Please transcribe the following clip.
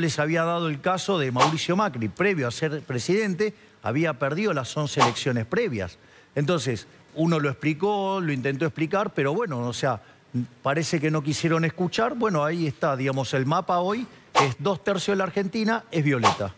les había dado el caso de Mauricio Macri, previo a ser presidente, había perdido las 11 elecciones previas. Entonces, uno lo explicó, lo intentó explicar, pero bueno, o sea, parece que no quisieron escuchar. Bueno, ahí está, digamos, el mapa hoy es dos tercios de la Argentina, es violeta.